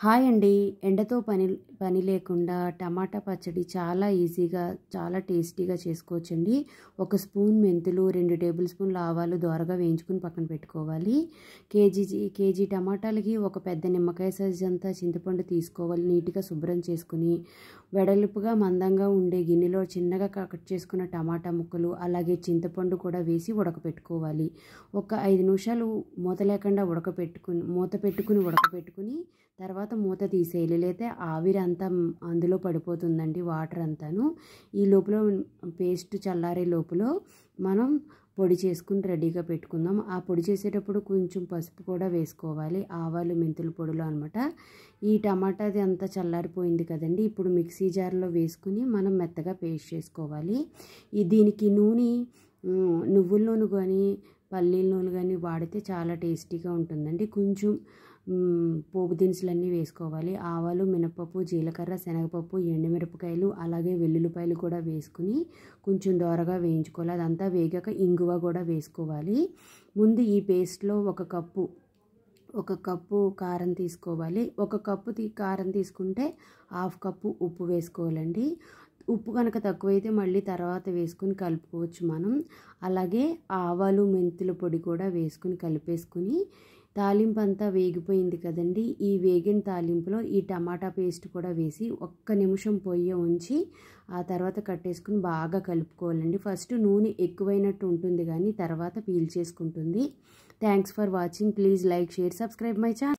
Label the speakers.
Speaker 1: hi అండి ఎండతో పని పని లేకుండా టమాటా పచ్చడి చాలా ఈజీగా చాలా టేస్టీగా చేసుకోవచ్చండి ఒక స్పూన్ మెంతులు రెండు టేబుల్ స్పూన్లు ఆవాలు దోరగా వేయించుకుని పక్కన పెట్టుకోవాలి కేజీ కేజీ టమాటాలకి ఒక పెద్ద నిమ్మకాయ సైజు అంతా చింతపండు తీసుకోవాలి నీట్గా శుభ్రం చేసుకుని వెడల్పుగా మందంగా ఉండే గిన్నెలో చిన్నగా కట్ చేసుకున్న టమాటా ముక్కలు అలాగే చింతపండు కూడా వేసి ఉడకపెట్టుకోవాలి ఒక ఐదు నిమిషాలు మూత లేకుండా ఉడకపెట్టుకుని మూత పెట్టుకుని ఉడకపెట్టుకుని తర్వాత తర్వాత మూత తీసేయాలి లేదా ఆవిరంతా అందులో పడిపోతుందండి వాటర్ అంతాను ఈ లోపల పేస్ట్ చల్లారే లోపల మనం పొడి చేసుకుని రెడీగా పెట్టుకుందాం ఆ పొడి చేసేటప్పుడు కొంచెం పసుపు కూడా వేసుకోవాలి ఆవాలు మెంతుల పొడిలో అనమాట ఈ టమాటాది అంతా చల్లారిపోయింది కదండి ఇప్పుడు మిక్సీ జార్లో వేసుకుని మనం మెత్తగా పేస్ట్ చేసుకోవాలి ఈ దీనికి నూనె నువ్వుల నూనె కానీ పల్లీల నూనె కానీ వాడితే చాలా టేస్టీగా ఉంటుందండి కొంచెం పోపు దినుసులన్నీ వేసుకోవాలి ఆవాలు మినపప్పు జీలకర్ర శనగపప్పు ఎండుమిరపకాయలు అలాగే వెల్లుల్లిపాయలు కూడా వేసుకుని కొంచెం దోరగా వేయించుకోవాలి అదంతా వేగాక ఇంగువ కూడా వేసుకోవాలి ముందు ఈ పేస్ట్లో ఒక కప్పు ఒక కప్పు కారం తీసుకోవాలి ఒక కప్పు కారం తీసుకుంటే హాఫ్ కప్పు ఉప్పు వేసుకోవాలండి ఉప్పు కనుక తక్కువైతే మళ్ళీ తర్వాత వేసుకుని కలుపుకోవచ్చు మనం అలాగే ఆవాలు మెంతుల పొడి కూడా వేసుకుని కలిపేసుకుని తాలింపు అంతా వేగిపోయింది కదండి ఈ వేగిన తాలింపులో ఈ టమాటా పేస్ట్ కూడా వేసి ఒక్క నిమిషం పొయ్యి ఉంచి ఆ తర్వాత కట్టేసుకుని బాగా కలుపుకోవాలండి ఫస్ట్ నూనె ఎక్కువైనట్టు ఉంటుంది కానీ తర్వాత పీల్ చేసుకుంటుంది thanks for watching please like share subscribe my channel